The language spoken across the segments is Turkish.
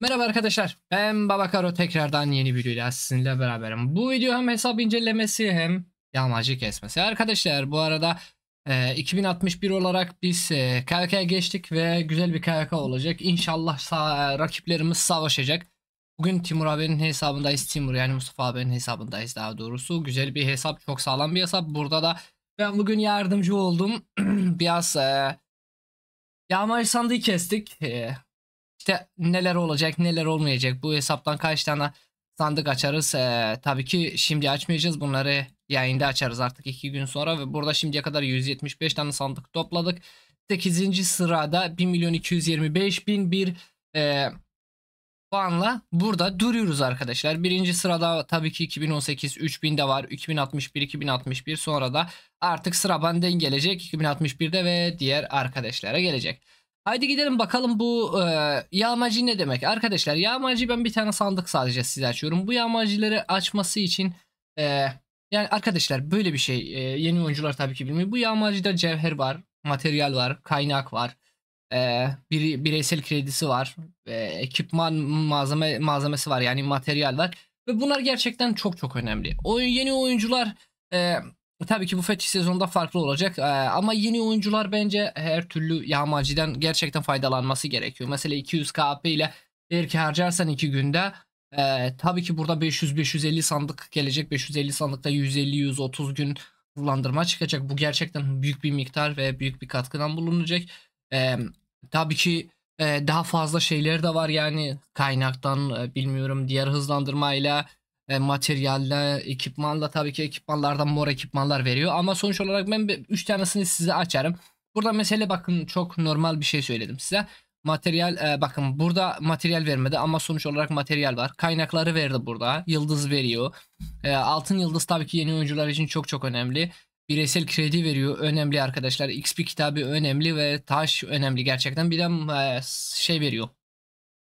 Merhaba arkadaşlar ben Babakaro tekrardan yeni videoyla sizinle beraberim. Bu video hem hesap incelemesi hem yağmacı kesmesi. Arkadaşlar bu arada e, 2061 olarak biz e, KK'ya geçtik ve güzel bir KK olacak. İnşallah sa rakiplerimiz savaşacak. Bugün Timur abinin hesabındayız. Timur yani Mustafa abinin hesabındayız daha doğrusu. Güzel bir hesap çok sağlam bir hesap. Burada da ben bugün yardımcı oldum. Biraz e, yağmacı sandığı kestik. E, işte neler olacak neler olmayacak bu hesaptan kaç tane sandık açarız. Ee, tabii ki şimdi açmayacağız bunları yayında açarız artık iki gün sonra ve burada şimdiye kadar 175 tane sandık topladık. 8. sırada 1 milyon 225 bin bir e, puanla burada duruyoruz arkadaşlar. Birinci sırada tabii ki 2018 3000 de var. 2061 2061 sonra da artık sıra benden gelecek. 2061'de ve diğer arkadaşlara gelecek. Haydi gidelim bakalım bu e, yağmacı ne demek? Arkadaşlar yağmacı ben bir tane sandık sadece size açıyorum. Bu yağmacıları açması için e, yani arkadaşlar böyle bir şey e, yeni oyuncular tabii ki bilmiyor. Bu yağmacıda cevher var, materyal var, kaynak var. E, bir, bireysel kredisi var. E, ekipman malzeme malzemesi var yani materyal var. Ve bunlar gerçekten çok çok önemli. o yeni oyuncular e, e, tabii ki bu fetch sezonunda farklı olacak ee, ama yeni oyuncular bence her türlü yağmaciden gerçekten faydalanması gerekiyor. Mesela 200 KP ile eğer ki harcarsan 2 günde e, tabii ki burada 500-550 sandık gelecek. 550 sandıkta 150-130 gün rulandırma çıkacak. Bu gerçekten büyük bir miktar ve büyük bir katkıdan bulunacak. E, tabii ki e, daha fazla şeyler de var yani kaynaktan e, bilmiyorum diğer hızlandırmayla e, materyalle, ekipmanla tabii ki ekipmanlardan mor ekipmanlar veriyor. Ama sonuç olarak ben 3 tanesini size açarım. Burada mesele bakın çok normal bir şey söyledim size. Materyal e, bakın burada materyal vermedi ama sonuç olarak materyal var. Kaynakları verdi burada. Yıldız veriyor. E, altın yıldız tabii ki yeni oyuncular için çok çok önemli. Bireysel kredi veriyor. Önemli arkadaşlar. XP kitabı önemli ve taş önemli gerçekten. Bir de e, şey veriyor.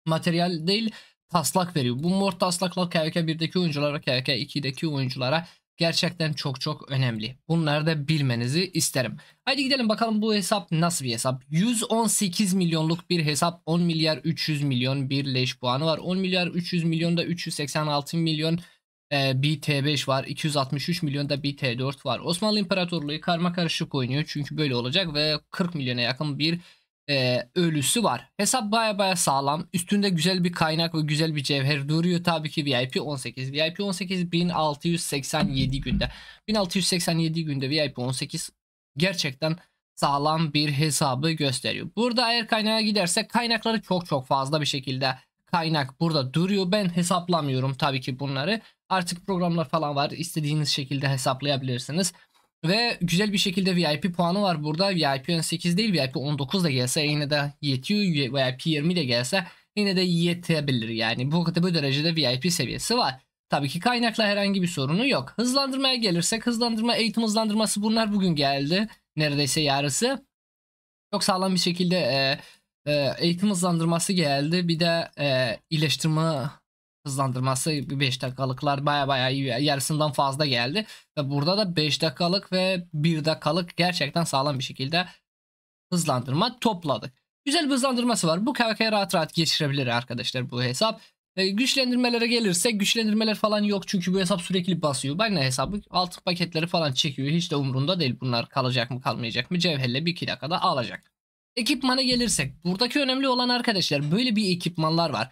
Materyal değil taslak veriyor. Bu mor taslaklar KVK1'deki oyunculara, KVK2'deki oyunculara gerçekten çok çok önemli. Bunları da bilmenizi isterim. Haydi gidelim bakalım bu hesap nasıl bir hesap? 118 milyonluk bir hesap. 10 milyar 300 milyon bir leş puanı var. 10 milyar 300 milyonda 386 milyon e, BT5 var. 263 milyonda BT4 var. Osmanlı İmparatorluğu karma karışık oynuyor. Çünkü böyle olacak ve 40 milyona yakın bir e, ölüsü var. Hesap baya baya sağlam. Üstünde güzel bir kaynak ve güzel bir cevher duruyor. Tabii ki VIP 18. VIP 18 1687 günde. 1687 günde VIP 18 gerçekten sağlam bir hesabı gösteriyor. Burada eğer kaynağa giderse kaynakları çok çok fazla bir şekilde kaynak burada duruyor. Ben hesaplamıyorum tabii ki bunları. Artık programlar falan var. İstediğiniz şekilde hesaplayabilirsiniz. Ve güzel bir şekilde VIP puanı var burada. VIP 18 değil VIP 19 da gelse yine de yetiyor. VIP 20 de gelse yine de yetebilir. Yani bu, bu derecede VIP seviyesi var. Tabii ki kaynakla herhangi bir sorunu yok. Hızlandırmaya gelirsek hızlandırma eğitim hızlandırması bunlar bugün geldi. Neredeyse yarısı. Çok sağlam bir şekilde e, e, eğitim hızlandırması geldi. Bir de e, iyileştirme hızlandırması 5 dakikalıklar baya baya yarısından fazla geldi. Ve burada da 5 dakikalık ve 1 dakikalık gerçekten sağlam bir şekilde hızlandırma topladık. Güzel bir hızlandırması var. Bu kavgaya rahat rahat geçirebilir arkadaşlar bu hesap. E, güçlendirmelere gelirse güçlendirmeler falan yok çünkü bu hesap sürekli basıyor. Ben ne hesabı altın paketleri falan çekiyor. Hiç de umrunda değil bunlar kalacak mı kalmayacak mı. Cevherle bir iki dakikada alacak. Ekipmana gelirsek buradaki önemli olan arkadaşlar böyle bir ekipmanlar var.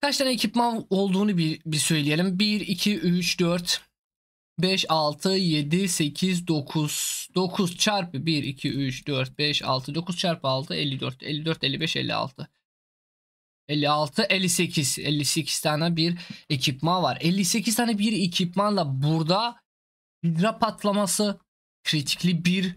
Kaç tane ekipman olduğunu bir, bir söyleyelim. 1, 2, 3, 4, 5, 6, 7, 8, 9. 9 çarpı 1, 2, 3, 4, 5, 6. 9 çarpı 6, 54. 54, 55, 56. 56, 58. 58 tane bir ekipman var. 58 tane bir ekipmanla burada hidra patlaması kritikli bir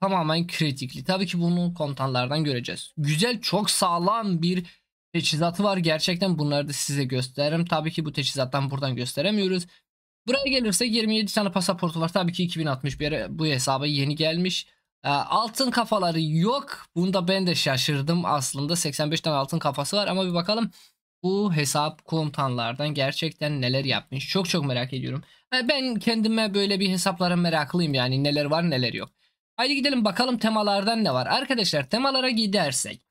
tamamen kritikli. Tabii ki bunu kontanlardan göreceğiz. Güzel çok sağlam bir teçhizatı var. Gerçekten bunları da size gösteririm. Tabii ki bu teçhizattan buradan gösteremiyoruz. Buraya gelirse 27 tane pasaportu var. Tabii ki 2060 bir bu hesaba yeni gelmiş. Ee, altın kafaları yok. Bunda ben de şaşırdım aslında. 85 tane altın kafası var ama bir bakalım bu hesap komutanlardan gerçekten neler yapmış. Çok çok merak ediyorum. Ee, ben kendime böyle bir hesaplara meraklıyım yani neler var neler yok. Haydi gidelim bakalım temalardan ne var. Arkadaşlar temalara gidersek.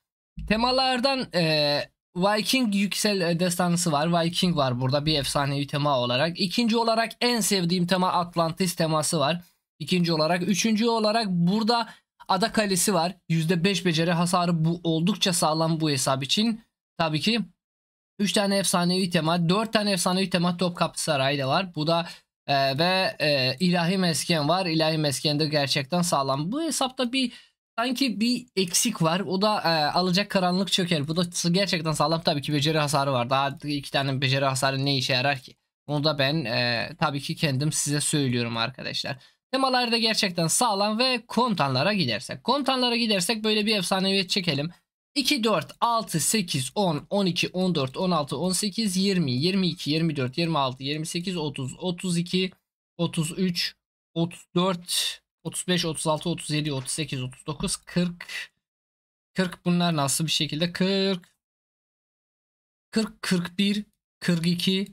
Temalardan e, Viking yüksel destansı var. Viking var burada bir efsanevi tema olarak. İkinci olarak en sevdiğim tema Atlantis teması var. İkinci olarak. Üçüncü olarak burada ada kalesi var. %5 beceri hasarı bu oldukça sağlam bu hesap için. Tabii ki 3 tane efsanevi tema, 4 tane efsanevi tema Topkapı Sarayı da var. Bu da e, ve e, ilahi mesken var. İlahi meskende gerçekten sağlam. Bu hesapta bir sanki bir eksik var. O da e, alacak karanlık çöker. Bu da gerçekten sağlam. Tabii ki beceri hasarı var. Daha iki tane beceri hasarı ne işe yarar ki? Bunu da ben e, tabii ki kendim size söylüyorum arkadaşlar. Temalar da gerçekten sağlam ve kontanlara gidersek. Kontanlara gidersek böyle bir efsaneviyet çekelim. 2, 4, 6, 8, 10, 12, 14, 16, 18, 20, 22, 24, 26, 28, 30, 32, 33, 34, 35, 36, 37, 38, 39, 40. 40 bunlar nasıl bir şekilde? 40, 40, 41, 42.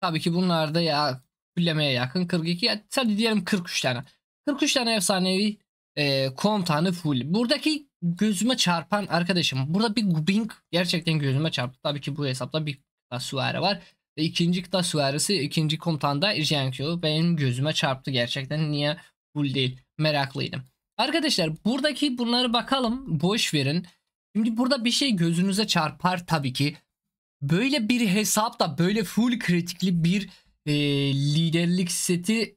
Tabii ki bunlar da ya küllemeye yakın 42. Ya, sadece hadi diyelim 43 tane. 43 tane efsanevi e, komutanı full. Buradaki gözüme çarpan arkadaşım burada bir Gubing gerçekten gözüme çarptı. Tabii ki bu hesapta bir Kasuare var. Ve ikinci kıta suaresi ikinci da Jiankyo benim gözüme çarptı gerçekten niye full değil meraklıydım. Arkadaşlar buradaki bunları bakalım boş verin. Şimdi burada bir şey gözünüze çarpar tabii ki. Böyle bir hesapta böyle full kritikli bir e, liderlik seti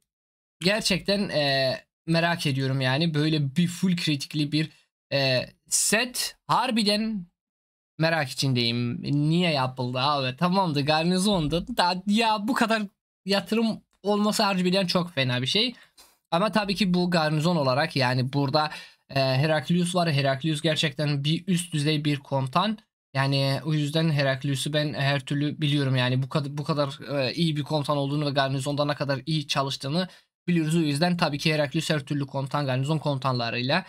gerçekten e, merak ediyorum yani. Böyle bir full kritikli bir e, set harbiden merak içindeyim. Niye yapıldı abi? Tamamdı garnizonda. Da, ya bu kadar yatırım olması harbiden çok fena bir şey. Ama tabii ki bu garnizon olarak yani burada e, Heraklius var. Heraklius gerçekten bir üst düzey bir komutan. Yani o yüzden Heraklius'u ben her türlü biliyorum. Yani bu kadar bu kadar e, iyi bir komutan olduğunu ve garnizonda ne kadar iyi çalıştığını biliyoruz. O yüzden tabii ki Heraklius her türlü komutan garnizon komutanlarıyla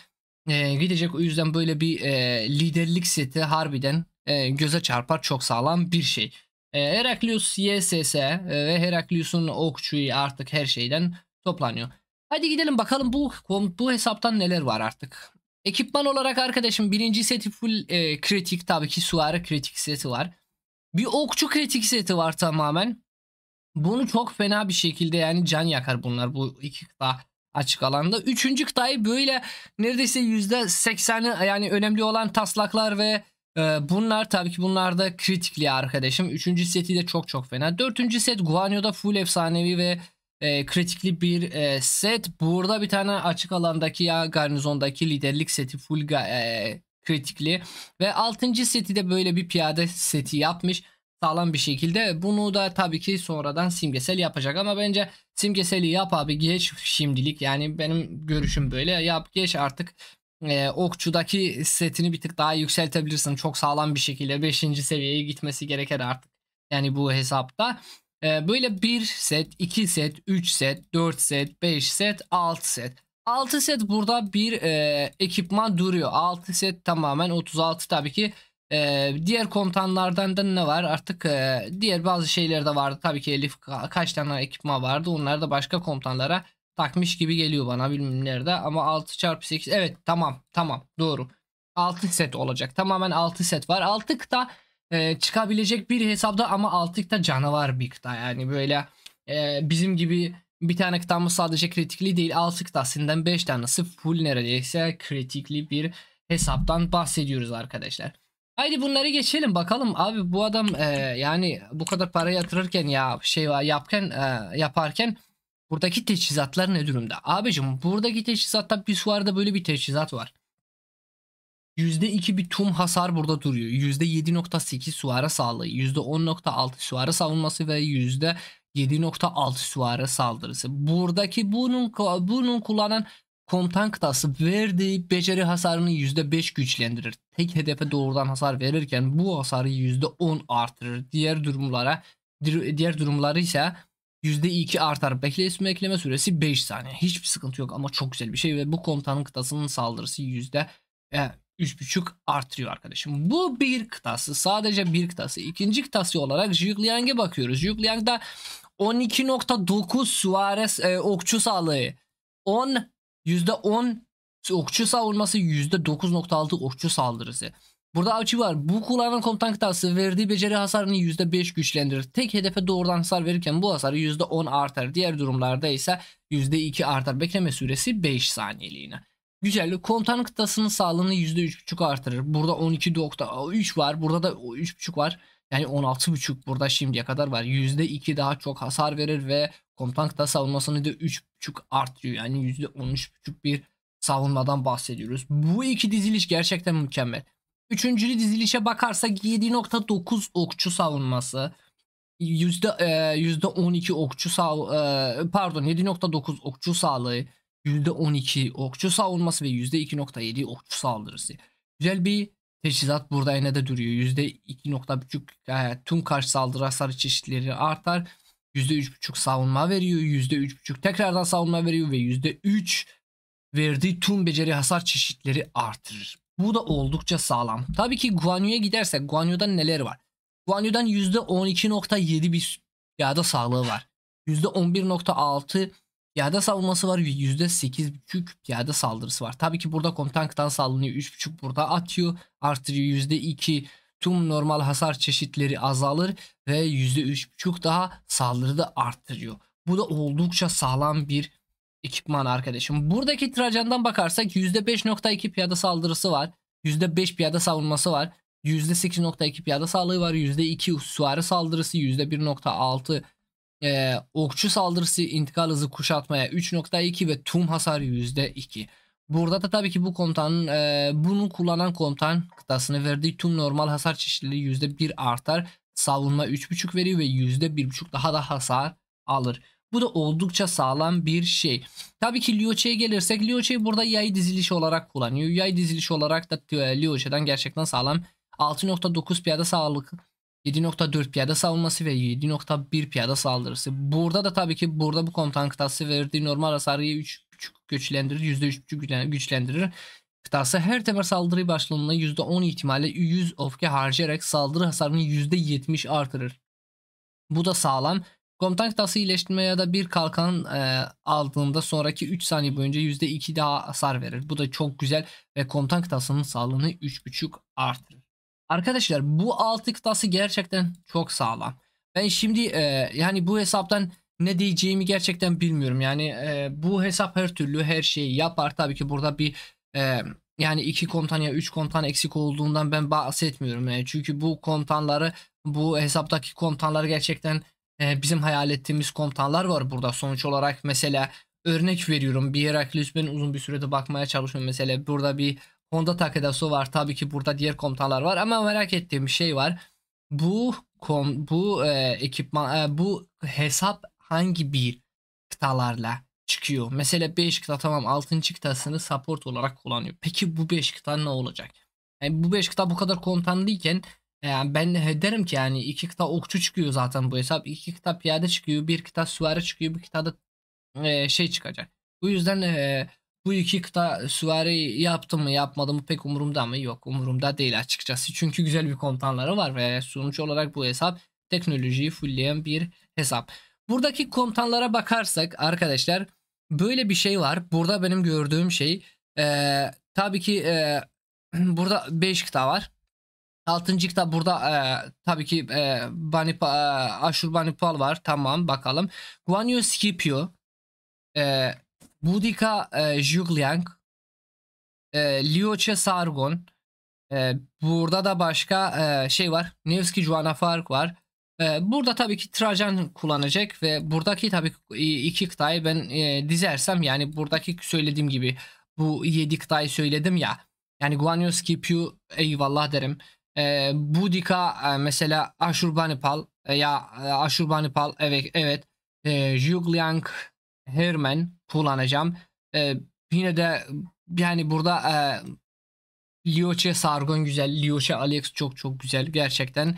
e, gidecek. O yüzden böyle bir e, liderlik seti harbiden e, göze çarpar çok sağlam bir şey. E, Heraklius YSS e, ve Heraklius'un okçuyu artık her şeyden toplanıyor. Hadi gidelim bakalım bu bu hesaptan neler var artık. Ekipman olarak arkadaşım birinci seti full e, kritik tabii ki suara kritik seti var. Bir okçu kritik seti var tamamen. Bunu çok fena bir şekilde yani can yakar bunlar bu iki kıta açık alanda. Üçüncü kıtayı böyle neredeyse yüzde %80'i yani önemli olan taslaklar ve e, bunlar tabii ki bunlar da kritikli arkadaşım. Üçüncü seti de çok çok fena. Dördüncü set Guanyo'da full efsanevi ve e, kritikli bir e, set. Burada bir tane açık alandaki ya garnizondaki liderlik seti full e, kritikli. Ve altıncı seti de böyle bir piyade seti yapmış sağlam bir şekilde. Bunu da tabii ki sonradan simgesel yapacak ama bence simgeseli yap abi geç şimdilik. Yani benim görüşüm böyle yap geç artık e, okçudaki setini bir tık daha yükseltebilirsin. Çok sağlam bir şekilde 5. seviyeye gitmesi gereken artık. Yani bu hesapta. E, böyle 1 set, 2 set, 3 set, 4 set, 5 set, 6 set. 6 set burada bir e, ekipman duruyor. 6 set tamamen 36 tabii ki ee, diğer komutanlardan da ne var? Artık e, diğer bazı şeyler de vardı. Tabii ki Elif ka kaç tane ekipman vardı. Onlar da başka komutanlara takmış gibi geliyor bana bilmem nerede. Ama 6 çarpı 8 evet tamam tamam doğru. 6 set olacak. Tamamen 6 set var. 6 kıta e, çıkabilecek bir hesapta ama 6 kıta canavar bir kıta. Yani böyle e, bizim gibi bir tane kıtamız sadece kritikli değil. 6 kıtasından 5 tanesi full neredeyse kritikli bir hesaptan bahsediyoruz arkadaşlar. Haydi bunları geçelim bakalım abi bu adam e, yani bu kadar para yatırırken ya şey yapken e, yaparken buradaki teçhizatlar ne durumda? Abicim buradaki teçhizatta bir suarda böyle bir teçhizat var. %2 bir tüm hasar burada duruyor. %7.8 suara sağlığı, %10.6 suara savunması ve %7.6 suara saldırısı. Buradaki bunun bunun kullanan Komutan kıtası verdiği beceri hasarını %5 güçlendirir. Tek hedefe doğrudan hasar verirken bu hasarı %10 artırır. Diğer durumlara diğer durumları ise %2 artar. Bekle, ekleme süresi 5 saniye. Hiçbir sıkıntı yok ama çok güzel bir şey ve bu komutanın kıtasının saldırısı %3.5 e, artıyor arkadaşım. Bu bir kıtası. Sadece bir kıtası. İkinci kıtası olarak Zhugliang'e bakıyoruz. Zhugliang'da 12.9 Suarez e, okçu sağlığı. 10 %10 okçu savunması %9.6 okçu saldırısı. Burada açı var. Bu kullanan komutan kıtası verdiği beceri hasarını %5 güçlendirir. Tek hedefe doğrudan hasar verirken bu hasarı %10 artar. Diğer durumlarda ise %2 artar. Bekleme süresi 5 saniyeliğine. Güzel. Komutan kıtasının sağlığını %3.5 artırır. Burada 12.3 var. Burada da 3.5 var. Yani 16.5 burada şimdiye kadar var. %2 daha çok hasar verir ve Komutan kıta savunmasını da 3.5 artıyor. Yani %13.5 bir savunmadan bahsediyoruz. Bu iki diziliş gerçekten mükemmel. Üçüncülü dizilişe bakarsak 7.9 okçu savunması. Yüzde, e, yüzde %12 okçu sağ e, pardon 7.9 okçu sağlığı %12 okçu savunması ve yüzde %2.7 okçu saldırısı. Güzel bir teçhizat burada yine de duruyor. yüzde %2.5 e, tüm karşı saldırı hasarı çeşitleri artar. %3.5 savunma veriyor. %3.5 tekrardan savunma veriyor ve %3 verdiği tüm beceri hasar çeşitleri artırır. Bu da oldukça sağlam. Tabii ki Guanyu'ya gidersek Guanyu'dan neler var? Guanyu'dan %12.7 bir yağda sağlığı var. %11.6 piyade savunması var. ve %8.5 piyade saldırısı var. Tabii ki burada komutan kıtan sağlığını 3.5 burada atıyor. Artırıyor %2 tüm normal hasar çeşitleri azalır ve %3.5 daha saldırı da arttırıyor. Bu da oldukça sağlam bir ekipman arkadaşım. Buradaki Trajan'dan bakarsak %5.2 piyada saldırısı var. %5 piyada savunması var. %8.2 piyada sağlığı var. %2 süvari saldırısı. %1.6 e, okçu saldırısı. intikal hızı kuşatmaya 3.2 ve tüm hasar %2. Burada da tabii ki bu komutanın e, bunu kullanan komutan kıtasını verdiği tüm normal hasar çeşitliliği %1 artar. Savunma 3.5 veriyor ve %1.5 daha da hasar alır. Bu da oldukça sağlam bir şey. Tabii ki Lyoche'ye gelirsek Lyoche burada yay diziliş olarak kullanıyor. Yay diziliş olarak da e, Lioche'den gerçekten sağlam 6.9 piyada sağlık 7.4 piyada savunması ve 7.1 piyada saldırısı. Burada da tabii ki burada bu komutan kıtası verdiği normal hasarı 3 %3,5 güçlendirir, %3,5 güçlendirir. Kıtası her temel saldırı başlığında %10 ihtimalle 100 ofke harcayarak saldırı hasarını %70 artırır. Bu da sağlam. Komutan kıtası iyileştirme ya da bir kalkan e, aldığında sonraki 3 saniye boyunca %2 daha hasar verir. Bu da çok güzel ve komutan kıtasının sağlığını 3.5 artırır. Arkadaşlar bu 6 kıtası gerçekten çok sağlam. Ben şimdi e, yani bu hesaptan ne diyeceğimi gerçekten bilmiyorum. Yani e, bu hesap her türlü her şeyi yapar. Tabii ki burada bir e, yani iki kontan ya üç kontan eksik olduğundan ben bahsetmiyorum. E, çünkü bu kontanları, bu hesaptaki komutanlar gerçekten e, bizim hayal ettiğimiz kontanlar var burada. Sonuç olarak mesela örnek veriyorum. Bir Heraklius ben uzun bir sürede bakmaya çalışıyorum. Mesela burada bir Honda Takedasu var. Tabii ki burada diğer kontanlar var ama merak ettiğim şey var. Bu kom, bu e, ekipman e, bu hesap hangi bir kıtalarla çıkıyor? Mesela 5 kıta tamam 6. kıtasını support olarak kullanıyor. Peki bu 5 kıta ne olacak? Yani bu 5 kıta bu kadar kontanlıyken yani e, ben derim ki yani iki kıta okçu çıkıyor zaten bu hesap. iki kıta piyade çıkıyor. Bir kıta süvari çıkıyor. Bir kıta da e, şey çıkacak. Bu yüzden e, bu iki kıta süvari yaptım mı yapmadım mı pek umurumda mı? Yok umurumda değil açıkçası. Çünkü güzel bir kontanları var ve sonuç olarak bu hesap teknolojiyi fullleyen bir hesap. Buradaki komutanlara bakarsak arkadaşlar böyle bir şey var. Burada benim gördüğüm şey e, tabii ki e, burada 5 kıta var. 6. kitap burada e, tabii ki e, Bani, e, Aşur Banipal var. Tamam bakalım. Guanyu Scipio. E, Budika e, Jugliang. E, Lioche Sargon. E, burada da başka e, şey var. Nevski Juana Fark var. Ee, burada tabii ki Trajan kullanacak ve buradaki tabii iki kıtayı ben e, dizersem yani buradaki söylediğim gibi bu yedi kıtayı söyledim ya. Yani Guanyos, Kipiu eyvallah derim. Ee, e, Budika mesela Ashurbanipal e, ya e, Ashurbanipal evet evet. E, Jugliang Herman kullanacağım. E, yine de yani burada e, Lioche Sargon güzel. Lioche Alex çok çok güzel gerçekten.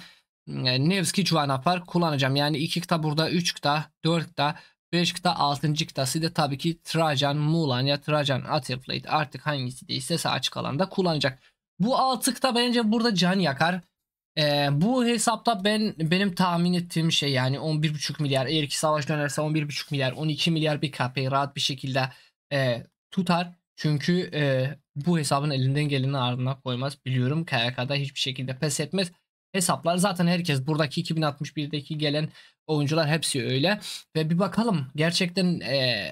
Ee, Nevski Cuana Park kullanacağım. Yani 2 kıta burada 3 kıta 4 kıta 5 kıta 6. kıtası da tabii ki Trajan Mulan ya Trajan Atilplate artık hangisi değilse sağ açık alanda kullanacak. Bu 6 kıta bence burada can yakar. Ee, bu hesapta ben benim tahmin ettiğim şey yani 11.5 milyar eğer ki savaş dönerse 11.5 milyar 12 milyar bir kapıyı rahat bir şekilde e, tutar. Çünkü e, bu hesabın elinden geleni ardına koymaz biliyorum. KYK'da hiçbir şekilde pes etmez hesaplar. Zaten herkes buradaki 2061'deki gelen oyuncular hepsi öyle. Ve bir bakalım gerçekten e,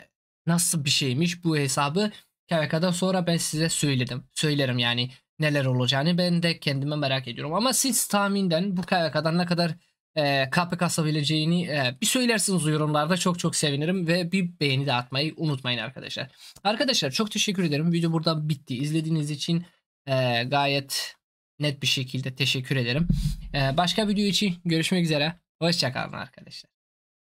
nasıl bir şeymiş bu hesabı. KVK'dan sonra ben size söyledim. Söylerim yani neler olacağını ben de kendime merak ediyorum. Ama siz tahminden bu KVK'dan ne kadar e, kapı kasabileceğini e, bir söylersiniz yorumlarda çok çok sevinirim ve bir beğeni de atmayı unutmayın arkadaşlar. Arkadaşlar çok teşekkür ederim. Video burada bitti. izlediğiniz için e, gayet net bir şekilde teşekkür ederim. Ee, başka video için görüşmek üzere. Hoşçakalın arkadaşlar.